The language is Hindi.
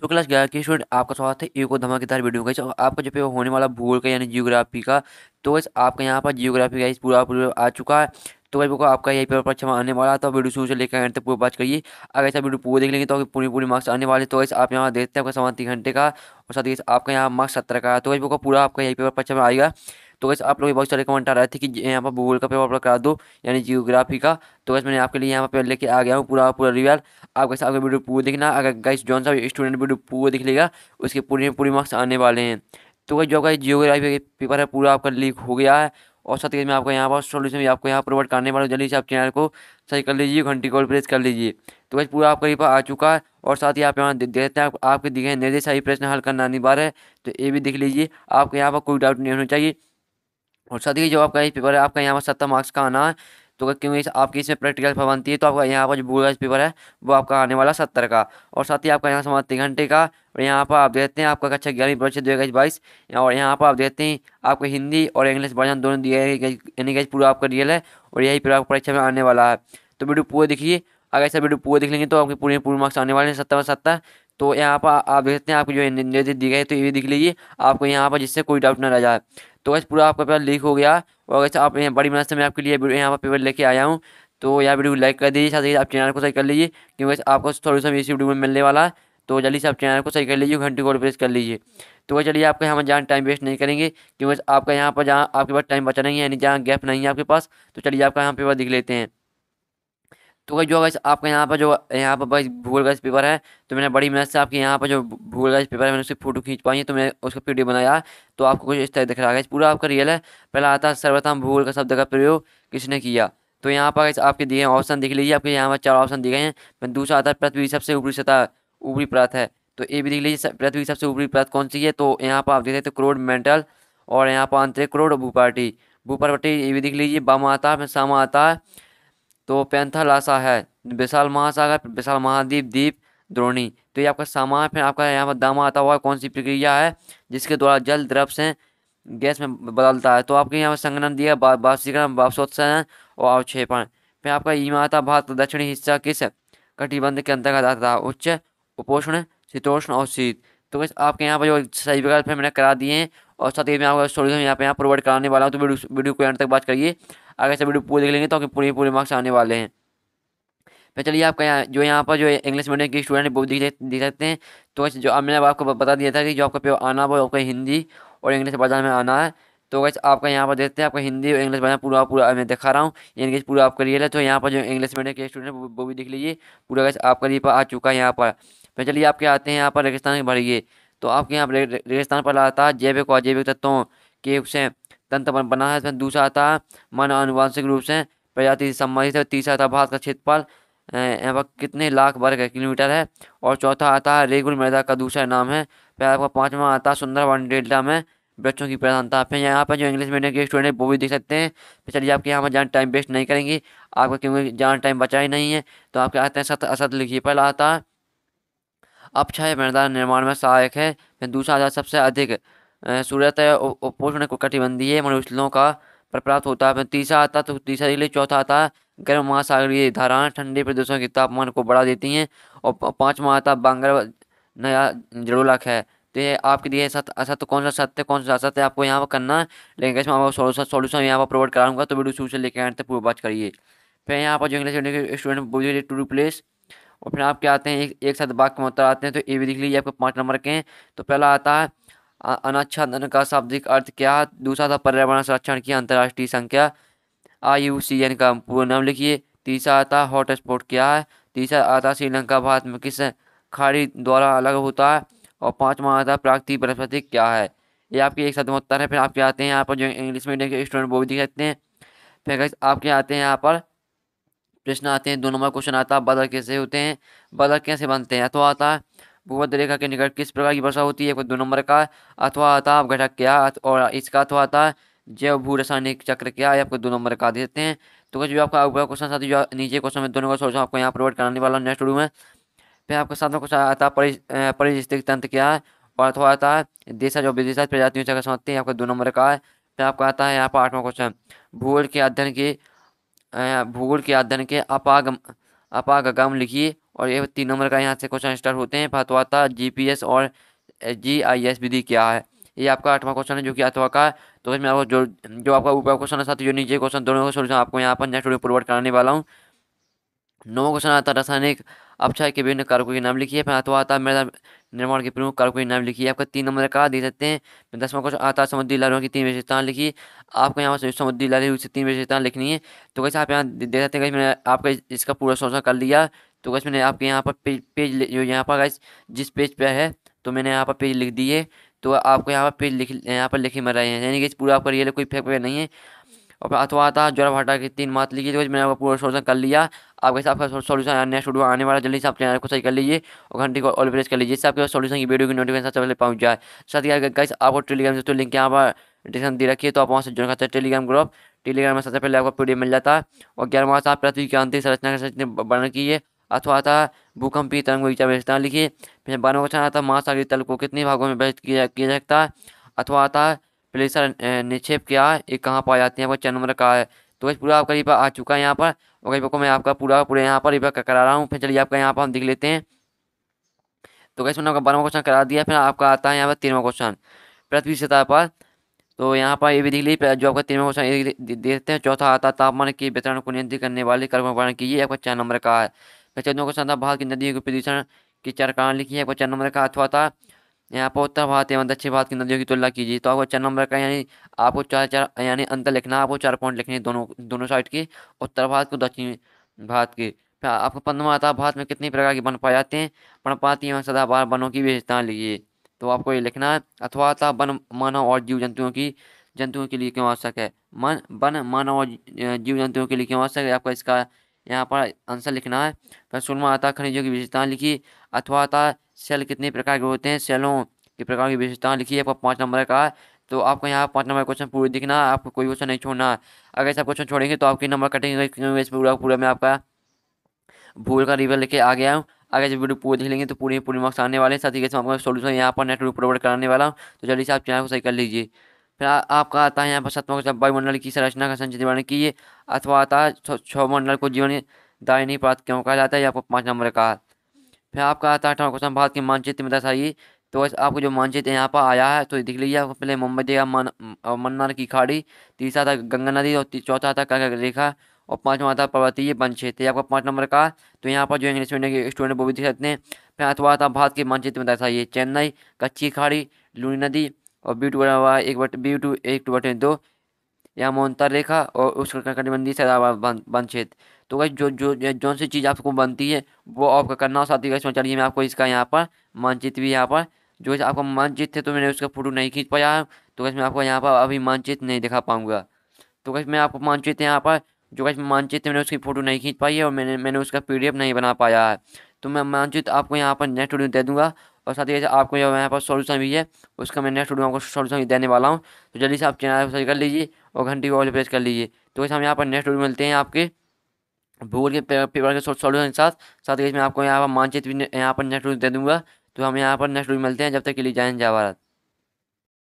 शुक्ला गया कि स्टूडेंट आपका स्वागत है एक और धमाकेदार वीडियो का आपका जो पे होने वाला भूगोल का यानी जियोग्राफी का तो वैसे आपका यहाँ पर जियोग्राफी का पूरा पूरा आ चुका है तो वही आपका यही पेपर अच्छा आने वाला तो वीडियो शुरू से लेकर एंड तक पूरी बात करिए अगर ऐसा वीडियो पूरी देख लेंगे तो पूरी पूरी मार्क्स आने वाले तो वैसे आप यहाँ देखते हैं आपका समान तीन घंटे का और साथ ही आपका यहाँ मार्क्स सत्रह का तो वही पूरा आपका यही पेपर अच्छा आएगा तो वैसे आप लोग बहुत सारे कमेंट आ रहे थे कि यहाँ पर भूगोल का पेपर करा दो यानी जियोग्राफी का तो वैसे मैंने आपके लिए यहाँ पर लेके आ गया हूँ पूरा पूरा रिव्यूल आप कैसे आपका वीडियो पूरा देखना अगर गाइस जौन सा स्टूडेंट वीडियो पूरा देख लेगा उसके पूरे पूरे मार्क्स आने वाले हैं तो वही जो जियोग्राफी जियोग्राफी पेपर है पूरा आपका लीक हो गया है और साथ ही मैं आपको यहाँ पर सोल्यूशन भी आपको यहाँ प्रोवाइड करने वाला हूँ जल्दी से आप चैनल को सही कर लीजिए घंटी कॉल प्रेस कर लीजिए तो वैसे पूरा आपका पेपर आ चुका है और साथ ही आप यहाँ देखते हैं आपके दिखे निर्देश सही प्रश्न हल करना अनिवार्य है तो ये भी देख लीजिए आपको यहाँ पर कोई डाउट नहीं होना चाहिए और साथ ही जो आपका इस पेपर है आपका यहाँ पर सत्तर मार्क्स का आना है तो क्योंकि इस आपकी इसमें प्रैक्टिकल बनती है तो आपका यहाँ पर जो बुरा पेपर है वो आपका आने वाला सत्तर का और साथ ही आपका यहाँ समाज तीन घंटे का और यहाँ पर आप देखते हैं आपका कक्षा ग्यारहवीं परीक्षा दो हज़ार बाईस और यहाँ पर आप देखते हैं आपको हिंदी और इंग्लिश वर्जन दोनों दिया यानी कि पूरा आपका रियल है और यही पेपर आपको परीक्षा में आने वाला है तो वीडियो पूरे देखिए अगर ऐसा वीडियो पूरे देख लेंगे तो आपके पूरे पूरे मार्क्स आने वाले हैं सत्तर सत्तर तो यहाँ पर आप देख सकते हैं आपको जो निर्देश दिए गए तो ये देख लीजिए आपको यहाँ पर जिससे कोई डाउट ना रह जाए तो वैसे पूरा आपका पेपर लीक हो गया और वैसे आप यहाँ बड़ी मदद से मैं आपके लिए यहाँ पर पेपर लेके आया हूँ तो यहाँ वीडियो को लाइक कर दीजिए साथ ही आप चैनल को सही कर लीजिए क्योंकि वैसे आपको थोड़ी समय इसी वीडियो में मिलने वाला है तो जल्दी से आप चैनल को सही कर लीजिए घंटे को प्रेस कर लीजिए तो वह चलिए आपके यहाँ पर जहाँ टाइम वेस्ट नहीं करेंगे क्योंकि आपका यहाँ पर जहाँ आपके पास टाइम बचा नहीं है यानी जहाँ गैप नहीं है आपके पास तो चलिए आपका यहाँ पेपर दिख लेते हैं तो भाई जो अगर आपके यहाँ पर जो यहाँ पर भाई भूगोल का पेपर है तो मैंने बड़ी मेहनत से आपके यहाँ पर जो भूगोल का पेपर है मैंने उसकी फोटो खींच पाई है तो मैंने उसका पीडियो बनाया तो आपको कुछ इस तरह दिख रहा है पूरा आपका रियल है पहला आता है सर्वप्रथम भूगोल का शब्द का प्रयोग किसने किया तो यहाँ पर आपके दिए ऑप्शन देख लीजिए आपके यहाँ पर चार ऑप्शन दिए हैं फिर दूसरा आता है पृथ्वी सबसे ऊपरी सतह ऊपरी परत है तो ये भी देख लीजिए पृथ्वी सबसे ऊपरी प्रत कौन सी है तो यहाँ पर आप देख सकते हो क्रोड मेंटल और यहाँ पर आंतरिक क्रोड भूपाटी भूपाटी ये भी देख लीजिए बम आता है सामा आता है तो पैंथल आशा है विशाल महासागर विशाल महाद्वीप द्वीप द्रोणी तो ये आपका सामान फिर आपका यहाँ पर दामा आता हुआ कौन सी प्रक्रिया है जिसके द्वारा जल द्रव से गैस में बदलता है तो आपके यहाँ पर संगठन दिया वापसीकरण वापसोत्सन और अवक्षेपण फिर आपका इमाता भारत दक्षिणी हिस्सा किस कटिबंध के अंतर्गत आता था उच्च उपोषण शीतोष्ण और शीत तो आपके यहाँ पर जो सही विकल्प है मैंने करा दिए हैं और साथ ही मैं आपको यहाँ पे यहाँ प्रोवाइड कराने वाला हूँ तो वीडियो वीडियो को एंड तक बात करिए अगर से वीडियो पूरे देख लेंगे तो आपके पूरे पूरे मार्क्स आने वाले हैं फिर चलिए आपका यहाँ जो यहाँ पर जो इंग्लिश मीडियम के स्टूडेंट वो दिख दिख सकते हैं तो वैसे जो मैंने आपको बता दिया था कि जो आपका पेपर आना वो आपका हिंदी और इंग्लिश बाजार में आना है तो वैसे आपका यहाँ पर देखते हैं आपका हिंदी और इंग्लिश बाजार पूरा पूरा मैं दिखा रहा हूँ इंग्लिश पूरा आपका रियल है तो यहाँ पर जो इंग्लिश मीडियम के स्टूडेंट वो भी दिख लीजिए पूरा वैसे आपका लिए आ चुका है यहाँ पर फिर चलिए आपके आते हैं यहाँ पर रेगिस्तान भरिए तो आपके यहाँ पर रेगिस्तान पर आता है जैविक को अजैविक तत्वों के उसे तंत्र बना है इसमें दूसरा आता है मन अनुवांशिक रूप से प्रजाति से संबंधित है तीसरा आता भारत का क्षेत्रफल यहाँ पर कितने लाख वर्ग किलोमीटर है और चौथा आता है रेगुल मृदा का दूसरा नाम है फिर आपका पाँचवा आता है सुंदरवन डेल्टा में बच्चों की प्रधानता फिर यहाँ पर जो इंग्लिश मीडियम के स्टूडेंट वो भी देख सकते हैं फिर चलिए आपके यहाँ पर जान टाइम वेस्ट नहीं करेंगे आपका क्योंकि जान टाइम बचा ही नहीं है तो आपके आते हैं सत असत लिखिए पहला आता है अक्षय मैदान निर्माण में सहायक है फिर दूसरा आता सबसे अधिक सूरत उपोषण कटिबंधीय मनुष्यों का प्राप्त तो होता है तीसरा आता तो तीसरा जिले चौथा आता है गर्म महासागरीय धाराएं ठंडे प्रदेशों के तापमान को बढ़ा देती हैं और पाँचवा आता बांगर नया जड़ोलक है तो ये आपके लिए सत्य असत्य कौन सा सत्य कौन सा असत्य आपको यहाँ पर करना है लेकिन इसमें आपको सोल्यूशन सोल्यूशन यहाँ पर प्रोवाइड कराऊंगा तो वीडियो शुरू से लेकर आते पूरी बात करिए फिर यहाँ पर जो इंग्लिश स्टूडेंट बोलिए टू रिप्लेस और फिर आप क्या आते हैं एक, साथ बाग में मतलब आते हैं तो ये भी लिख लीजिए आपको पाँच नंबर के हैं तो पहला आता है अनाच्छादन का शाब्दिक अर्थ क्या है दूसरा था पर्यावरण संरक्षण की अंतर्राष्ट्रीय संख्या आई का पूर्ण नाम लिखिए तीसरा आता है हॉटस्पॉट क्या है तीसरा आता श्रीलंका भारत में किस खाड़ी द्वारा अलग होता है और पाँचवा आता प्राकृतिक वनस्पति क्या है ये आपके एक साथ उत्तर है फिर आपके आते हैं यहाँ पर जो इंग्लिश मीडियम के स्टूडेंट वो भी दिख सकते हैं फिर आपके आते हैं यहाँ पर प्रश्न आते हैं दो नंबर क्वेश्चन आता है बदल कैसे होते हैं बदल कैसे बनते हैं तो आता है भूमध्य रेखा के निकट किस प्रकार की वर्षा होती है दो नंबर का अथवा अताप घटक क्या और इसका अथवा अतः जैव भू रासायनिक चक्र क्या है आपको दो नंबर का दे देते हैं तो कुछ भी आपका ऊपर क्वेश्चन साथ जो नीचे क्वेश्चन में दोनों का सोचा आपको यहाँ प्रोवाइड कराने वाला नेक्स्ट वीडियो में फिर आपके साथ में कुछ आता है परिस्थितिक तंत्र क्या है और अथवा आता है देशा जो विदेशा प्रजातियों से समझते हैं आपका दो नंबर का है फिर आपका आता है यहाँ पर आठवां क्वेश्चन भूगोल के अध्ययन के भूगोल के अध्ययन के अपाग अपाग गम लिखिए और ये तीन नंबर का यहाँ से क्वेश्चन स्टार्ट होते हैं फतवाता एस और एस विधि क्या है ये आपका आठवां क्वेश्चन है जो कि अथवा का तो इसमें आपको जो जो आपका ऊपर क्वेश्चन है साथ जो नीचे क्वेश्चन दोनों का सोल्यूशन आपको यहाँ पर नेक्स्ट वीडियो प्रोवाइड कराने वाला हूँ नौ क्वेश्चन आता है रासायनिक अपक्षय के विभिन्न कारकों के नाम लिखिए फिर अथवा आता है मृदा निर्माण के प्रमुख कारकों के नाम लिखिए आपका तीन नंबर का दे सकते हैं दसवां क्वेश्चन आता है समुद्री लहरों की तीन विशेषताएं लिखिए आपको यहाँ पर समुद्री लहरों से तीन विशेषताएं लिखनी है तो कैसे आप यहाँ दे सकते हैं मैंने आपका इसका पूरा सोल्यूशन कर लिया तो गैस मैंने आपके यहाँ पर पेज पेज जो यहाँ पर गैस जिस पेज पर है तो मैंने यहाँ पर पेज लिख दी है तो आपको यहाँ पर पेज लिख यहाँ पर लिखे मर रहे हैं यानी कि पूरा आपका रियल कोई फेक वगैरह नहीं है और अथवा आता ज्वर भाटा की तीन मात लिखी तो मैंने आपका पूरा सोल्यूशन कर लिया आप कैसे आपका सोल्यूशन नया वीडियो आने वाला जल्दी से आप चैनल को सही कर लीजिए और घंटे को ऑल प्रेस कर लीजिए इससे आपके सोल्यूशन की वीडियो की नोटिफिकेशन सबसे पहले पहुँच जाए साथ ही कैसे आपको टेलीग्राम से तो लिंक यहाँ पर डिस्क्रिप्शन दे रखिए तो आप वहाँ से जुड़ सकते हैं टेलीग्राम ग्रुप टेलीग्राम में सबसे पहले आपको पी मिल जाता है और ग्यारह वहाँ से आप पृथ्वी अंतिम संरचना की बढ़ने की है अथवा था है भूकंपीय तरंग को विचार विशेषता लिखिए फिर बारहवा क्वेश्चन आता है महासागरी तल को कितने भागों में विभाजित किया किया सकता है अथवा आता है प्लेसर निक्षेप क्या है ये कहाँ पाए जाते हैं वो क्वेश्चन नंबर का है तो वैसे पूरा आपका रिपा आ चुका है यहाँ पर और कहीं को मैं आपका पूरा पूरे यहाँ पर रिपा करा रहा हूँ फिर चलिए आपका यहाँ पर हम देख लेते हैं तो कैसे मैंने आपका बारहवा क्वेश्चन करा दिया फिर आपका आता है यहाँ पर तीनवा क्वेश्चन पृथ्वी सतह पर तो यहाँ पर ये भी दिख ली जो आपका तीनवा क्वेश्चन देखते हैं चौथा आता है तापमान के वितरण को नियंत्रित करने वाले कर्म की ये आपका चार नंबर का है चौदह क्वेश्चन था भारत की नदियों के प्रदूषण की चार कारण लिखी है चंद नंबर का अथवा था यहाँ पर उत्तर भारत एवं दक्षिण भारत की नदियों की तुलना कीजिए तो आपको चार नंबर का यानी आपको चार चार यानी अंतर लिखना आपको चार पॉइंट लिखने दोनों दोनों साइड की उत्तर भारत को दक्षिण भारत की फिर आपको पंद्रवा आता भारत में कितनी प्रकार की वन पाए जाते हैं पर्णपाती एवं सदाबहार वनों की विशेषता लिखिए तो आपको ये लिखना है अथवा था वन मानव और जीव जंतुओं की जंतुओं के लिए क्यों आवश्यक है मन वन मानव और जीव जंतुओं के लिए क्यों आवश्यक है आपका इसका यहाँ पर आंसर लिखना है फिर सुरमा आता खनिजों की विशेषता लिखी अथवा आता सेल कितने प्रकार के होते हैं सेलों के प्रकार की विशेषता लिखी आपका पाँच नंबर का है तो आपको यहाँ पाँच नंबर क्वेश्चन पूरे दिखना है आपको कोई क्वेश्चन नहीं छोड़ना है अगर सब क्वेश्चन छोड़ेंगे तो आपके नंबर कटेंगे क्योंकि पूरा पूरा मैं आपका भूल का रिवर लेके आ गया हूँ अगर जब वीडियो पूरी देख लेंगे तो पूरे पूरे मार्क्स आने वाले हैं साथ ही साथ आपको सोल्यूशन यहाँ पर नेटवर्क प्रोवाइड कराने वाला हूँ तो जल्दी से आप चैनल को सही कर लीजिए फिर आ, आपका आता है यहाँ पर सतमा को वायुमंडल की संरचना का संचित वर्णन कीजिए अथवा आता है मंडल को जीवन दायनी प्राप्त क्यों कहा जाता है ये आपको पाँच नंबर का फिर आपका आता है अठारह क्वेश्चन भारत के मानचित्र में दर्शाइए तो वैसे आपको जो मानचित्र यहाँ पर आया है तो दिख लीजिए आपको पहले मुंबई देगा मन मन्नार की खाड़ी तीसरा था गंगा नदी और चौथा था कर्क रेखा और पाँचवा था पर्वतीय वन क्षेत्र आपको पाँच नंबर का तो यहाँ पर जो इंग्लिश मीडियम के स्टूडेंट वो भी दिख सकते हैं फिर अथवा था भारत के मानचित्र में दर्शाइए चेन्नई कच्ची खाड़ी लूनी नदी और बी टू बना हुआ है एक बटे बी टू एक टू बटे दो यहाँ मोनता रेखा और उसका कटिबंधी सदाबान क्षेत्र तो गई जो जो जौन सी चीज़ आपको बनती है वो आपका करना और साथ ही चलिए मैं आपको इसका यहाँ पर मानचित्र भी यहाँ पर जो आपका मानचित्र थे तो मैंने उसका फोटो नहीं खींच पाया तो कैसे मैं आपको यहाँ पर अभी मानचित्र नहीं दिखा पाऊँगा तो कैसे मैं आपको मानचित्र यहाँ पर जो कैसे मानचित्र मैंने उसकी फ़ोटो नहीं खींच पाई है और मैंने मैंने उसका पी नहीं बना पाया है तो मैं मानचित्र आपको यहाँ पर नेक्स्ट वीडियो दे दूँगा और साथ ही आपको जो यहाँ पर सोल्यूशन भी है उसका मैं नेक्स्ट वीडियो आपको सोल्यूशन देने वाला हूँ तो जल्दी से आप चैनल सर्च कर लीजिए और घंटी को प्रेस कर लीजिए तो वैसे हम यहाँ पर नेक्स्ट वीडियो मिलते हैं आपके भूगोल के पेपर के सोल्यूशन के साथ साथ ही इसमें आपको यहाँ पर मानचित्र भी यहाँ पर नेक्स्ट वीडियो दे दूँगा तो हम यहाँ पर नेक्स्ट वीडियो मिलते हैं जब तक के लिए जाए हिंद जय भारत